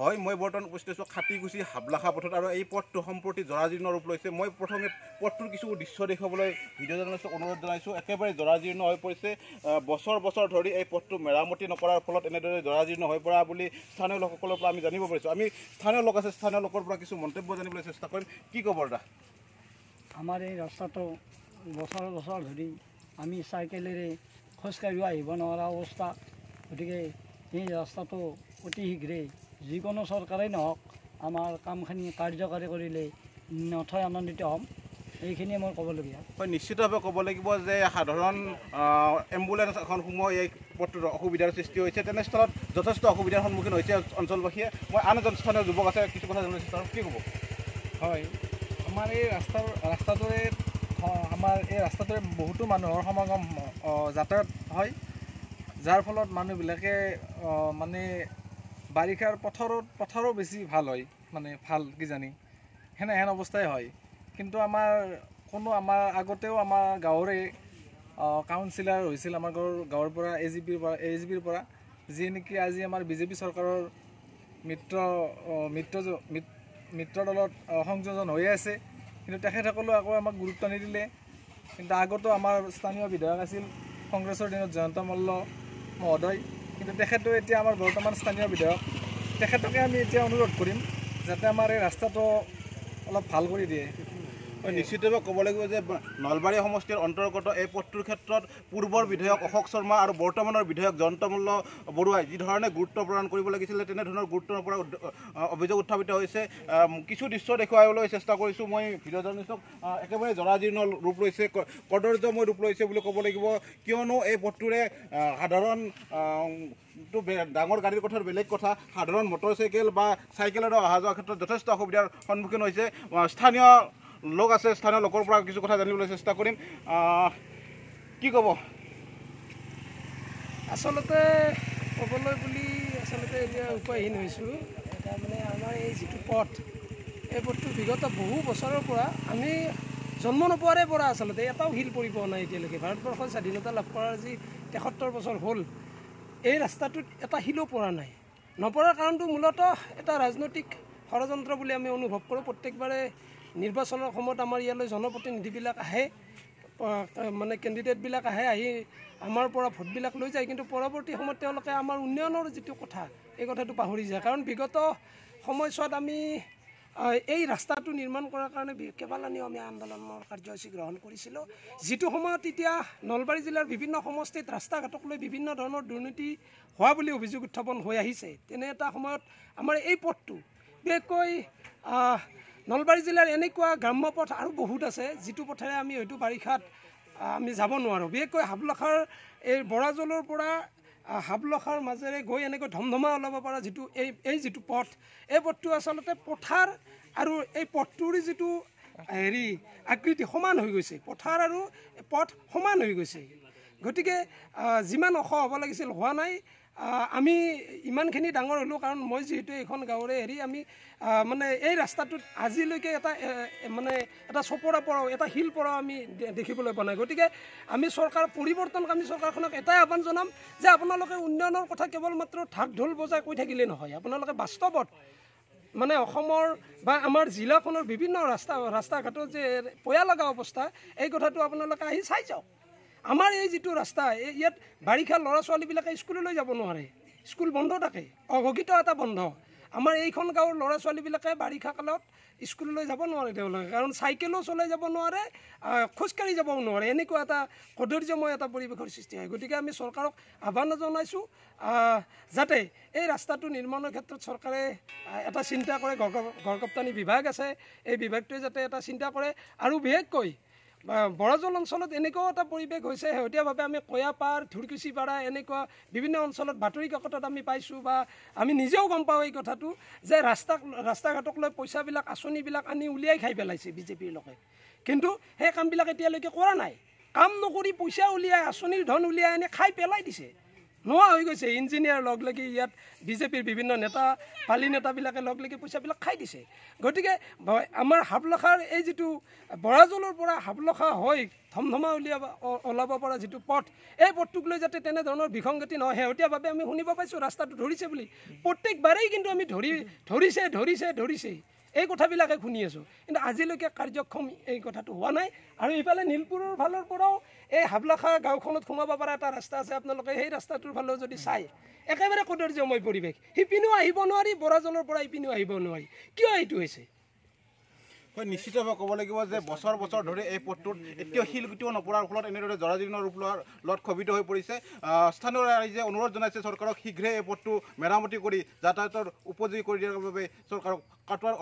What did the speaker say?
হয় মই বৰ্তমান উপস্থিত আছোঁ খাটিকুচি হাবলাখা পথত আৰু এই পথটো সম্প্ৰতি জৰাজীৰ্ণ ৰূপ লৈছে মই প্ৰথমে পথটোৰ কিছু দৃশ্য দেখুৱাবলৈ ভিডিঅ' জনাইছোঁ অনুৰোধ জনাইছোঁ একেবাৰে জৰাজীৰ্ণ হৈ পৰিছে বছৰ বছৰ ধৰি এই পথটো মেৰামতি নকৰাৰ ফলত এনেদৰে জৰাজীৰ্ণ হৈ পৰা বুলি স্থানীয় লোকসকলৰ পৰা আমি জানিব পাৰিছোঁ আমি স্থানীয় লোক আছে স্থানীয় লোকৰ পৰা কিছু মন্তব্য জানিবলৈ চেষ্টা কৰিম কি ক'ব দাদা আমাৰ এই ৰাস্তাটো বছৰ বছৰ ধৰি আমি চাইকেলেৰে খোজকাঢ়িও আহিব নোৱাৰা অৱস্থা গতিকে এই ৰাস্তাটো অতি শীঘ্ৰেই যিকোনো চৰকাৰেই নহওক আমাৰ কামখিনি কাৰ্যকৰী কৰিলে নথৈ আনন্দিত হ'ম এইখিনিয়ে মই ক'বলগীয়া হয় নিশ্চিতভাৱে ক'ব লাগিব যে সাধাৰণ এম্বুলেঞ্চ এখন সময় এই পথটোত অসুবিধাৰ সৃষ্টি হৈছে তেনেস্থলত যথেষ্ট অসুবিধাৰ সন্মুখীন হৈছে অঞ্চলবাসীয়ে মই আন এজন স্থানীয় যুৱক আছে কিছু কথা জনাইছোঁ তাৰ কি ক'ব হয় আমাৰ এই ৰাস্তাৰ ৰাস্তাটোৰে আমাৰ এই ৰাস্তাটোৰে বহুতো মানুহৰ সমাগম যাতায়ত হয় যাৰ ফলত মানুহবিলাকে মানে বাৰিষাৰ পথাৰত পথাৰো বেছি ভাল হয় মানে ভাল কিজানি সেনেহেন অৱস্থাই হয় কিন্তু আমাৰ কোনো আমাৰ আগতেও আমাৰ গাঁৱৰে কাউঞ্চিলাৰ হৈছিল আমাৰ গাঁৱৰ গাঁৱৰ পৰা এ জি পিৰ পৰা এ জি পিৰ পৰা যিয়ে নেকি আজি আমাৰ বিজেপি চৰকাৰৰ মিত্ৰ মিত্ৰ মিত্ৰ দলত সংযোজন হৈ আছে কিন্তু তেখেতসকলেও আকৌ আমাক গুৰুত্ব নিদিলে কিন্তু আগতেও আমাৰ স্থানীয় বিধায়ক আছিল কংগ্ৰেছৰ দিনত জয়ন্ত মল্ল মহোদয় কিন্তু তেখেতো এতিয়া আমাৰ বৰ্তমান স্থানীয় বিধায়ক তেখেতকে আমি এতিয়া অনুৰোধ কৰিম যাতে আমাৰ এই ৰাস্তাটো অলপ ভাল কৰি দিয়ে নিশ্চিতভাৱে ক'ব লাগিব যে নলবাৰী সমষ্টিৰ অন্তৰ্গত এই পথটোৰ ক্ষেত্ৰত পূৰ্বৰ বিধায়ক অশোক শৰ্মা আৰু বৰ্তমানৰ বিধায়ক জয়ন্তমল্ল বৰুৱাই যিধৰণে গুৰুত্ব প্ৰদান কৰিব লাগিছিলে তেনেধৰণৰ গুৰুত্ব পৰা অভিযোগ উত্থাপিত হৈছে কিছু দৃশ্য দেখুৱাবলৈ চেষ্টা কৰিছোঁ মই ভিডিঅ'জনিছক একেবাৰে জৰাজীৰ্ণ ৰূপ লৈছে কদৰ্যময় ৰূপ লৈছে বুলি ক'ব লাগিব কিয়নো এই পথটোৰে সাধাৰণ টো ডাঙৰ গাড়ীৰ কথাৰ বেলেগ কথা সাধাৰণ মটৰচাইকেল বা চাইকেলেৰে অহা যোৱাৰ ক্ষেত্ৰত যথেষ্ট অসুবিধাৰ সন্মুখীন হৈছে স্থানীয় লোক আছে স্থানীয় লোকৰ পৰা কিছু কথা জানিবলৈ চেষ্টা কৰিম কি ক'ব আচলতে ক'বলৈ বুলি আচলতে এতিয়া উপায়হীন হৈছোঁ এটা মানে আমাৰ এই যিটো পথ এই পথটো বিগত বহু বছৰৰ পৰা আমি জন্ম নোপোৱাৰে পৰা আচলতে এটাও শিল পৰি পোৱা নাই এতিয়ালৈকে ভাৰতবৰ্ষৰ স্বাধীনতা লাভ কৰাৰ যি তেসত্তৰ বছৰ হ'ল এই ৰাস্তাটোত এটা শিলো পৰা নাই নপৰাৰ কাৰণটো মূলতঃ এটা ৰাজনৈতিক ষড়যন্ত্ৰ বুলি আমি অনুভৱ কৰোঁ প্ৰত্যেকবাৰে নিৰ্বাচনৰ সময়ত আমাৰ ইয়ালৈ জনপ্ৰতিনিধিবিলাক আহে মানে কেণ্ডিডেটবিলাক আহে আহি আমাৰ পৰা ভোটবিলাক লৈ যায় কিন্তু পৰৱৰ্তী সময়ত তেওঁলোকে আমাৰ উন্নয়নৰ যিটো কথা এই কথাটো পাহৰি যায় কাৰণ বিগত সময়ছোৱাত আমি এই ৰাস্তাটো নিৰ্মাণ কৰাৰ কাৰণে কেইবালানিও আমি আন্দোলনৰ কাৰ্যসূচী গ্ৰহণ কৰিছিলোঁ যিটো সময়ত এতিয়া নলবাৰী জিলাৰ বিভিন্ন সমষ্টিত ৰাস্তা ঘাটক লৈ বিভিন্ন ধৰণৰ দুৰ্নীতি হোৱা বুলি অভিযোগ উত্থাপন হৈ আহিছে তেনে এটা সময়ত আমাৰ এই পথটো বিশেষকৈ নলবাৰী জিলাৰ এনেকুৱা গ্ৰাম্য পথ আৰু বহুত আছে যিটো পথেৰে আমি হয়তো বাৰিষাত আমি যাব নোৱাৰোঁ বিশেষকৈ হাবলাখাৰ এই বৰাজলৰ পৰা হাবলাখাৰ মাজেৰে গৈ এনেকৈ ধমধমা ওলাব পৰা যিটো এই এই যিটো পথ এই পথটো আচলতে পথাৰ আৰু এই পথটোৰ যিটো হেৰি আকৃতি সমান হৈ গৈছে পথাৰ আৰু পথ সমান হৈ গৈছে গতিকে যিমান অস হ'ব লাগিছিল হোৱা নাই আমি ইমানখিনি ডাঙৰ হ'লোঁ কাৰণ মই যিহেতু এইখন গাঁৱৰে হেৰি আমি মানে এই ৰাস্তাটোত আজিলৈকে এটা মানে এটা চপৰা পৰাও এটা শিল পৰাও আমি দেখিবলৈ পোৱা নাই গতিকে আমি চৰকাৰ পৰিৱৰ্তনক আমি চৰকাৰখনক এটাই আহ্বান জনাম যে আপোনালোকে উন্নয়নৰ কথা কেৱল মাত্ৰ ঢাক ঢোল বজাই কৈ থাকিলেই নহয় আপোনালোকে বাস্তৱত মানে অসমৰ বা আমাৰ জিলাখনৰ বিভিন্ন ৰাস্তা ৰাস্তা ঘাটৰ যে পয়ালগা অৱস্থা এই কথাটো আপোনালোকে আহি চাই যাওক আমাৰ এই যিটো ৰাস্তা এই ইয়াত বাৰিষা ল'ৰা ছোৱালীবিলাকে স্কুললৈ যাব নোৱাৰে স্কুল বন্ধ থাকে অঘোষিত এটা বন্ধ আমাৰ এইখন গাঁৱৰ ল'ৰা ছোৱালীবিলাকে বাৰিষা কালত স্কুললৈ যাব নোৱাৰে তেওঁলোকে কাৰণ চাইকেলো চলাই যাব নোৱাৰে খোজকাঢ়ি যাবও নোৱাৰে এনেকুৱা এটা কদৰ্যময় এটা পৰিৱেশৰ সৃষ্টি হয় গতিকে আমি চৰকাৰক আহ্বান জনাইছোঁ যাতে এই ৰাস্তাটো নিৰ্মাণৰ ক্ষেত্ৰত চৰকাৰে এটা চিন্তা কৰে গড়কপ্তানি বিভাগ আছে এই বিভাগটোৱে যাতে এটা চিন্তা কৰে আৰু বিশেষকৈ বৰাজল অঞ্চলত এনেকুৱাও এটা পৰিৱেশ হৈছে শেহতীয়াভাৱে আমি কয়াপাৰ ঢুৰকুচিপাৰা এনেকুৱা বিভিন্ন অঞ্চলত বাতৰি কাকতত আমি পাইছোঁ বা আমি নিজেও গম পাওঁ এই কথাটো যে ৰাস্তা ৰাস্তা ঘাটক লৈ পইচাবিলাক আঁচনিবিলাক আনি উলিয়াই খাই পেলাইছে বিজেপিৰ লোকে কিন্তু সেই কামবিলাক এতিয়ালৈকে কৰা নাই কাম নকৰি পইচা উলিয়াই আঁচনিৰ ধন উলিয়াই আনি খাই পেলাই দিছে নোহোৱা হৈ গৈছে ইঞ্জিনিয়াৰ লগ লাগি ইয়াত বিজেপিৰ বিভিন্ন নেতা পালি নেতাবিলাকে লগ লাগি পইচাবিলাক খাই দিছে গতিকে আমাৰ হাবলখাৰ এই যিটো বৰাজলৰ পৰা হাবলখা হৈ ধমধমা উলিয়াব ওলাব পৰা যিটো পথ এই পথটোক লৈ যাতে তেনেধৰণৰ বিসংগতি নহয় শেহতীয়াভাৱে আমি শুনিব পাইছোঁ ৰাস্তাটো ধৰিছে বুলি প্ৰত্যেকবাৰেই কিন্তু আমি ধৰি ধৰিছে ধৰিছে ধৰিছেই এই কথাবিলাকে শুনি আছোঁ কিন্তু আজিলৈকে কাৰ্যক্ষম এই কথাটো হোৱা নাই আৰু ইফালে নীলপুৰৰ ফালৰ পৰাও এই হাবলাখা গাঁওখনত সোমাব পৰা এটা ৰাস্তা আছে আপোনালোকে সেই ৰাস্তাটোৰ ফালেও যদি চাই একেবাৰে কদৰ্যময় পৰিৱেশ সিপিনেও আহিব নোৱাৰি বৰাজলৰ পৰা ইপিনেও আহিব নোৱাৰি কিয় এইটো হৈছে হয় নিশ্চিতভাৱে ক'ব লাগিব যে বছৰ বছৰ ধৰি এই পথটোত এতিয়াও শিলগুটিও নপৰাৰ ফলত এনেদৰে জৰাজীৰ্ণ ৰূপ লোৱাৰ লত খবিত হৈ পৰিছে স্থানীয় ৰাইজে অনুৰোধ জনাইছে চৰকাৰক শীঘ্ৰে এই পথটো মেৰামতি কৰি যাতায়াতৰ উপযোগী কৰি দিয়াৰ বাবে চৰকাৰক কাটোৱাৰ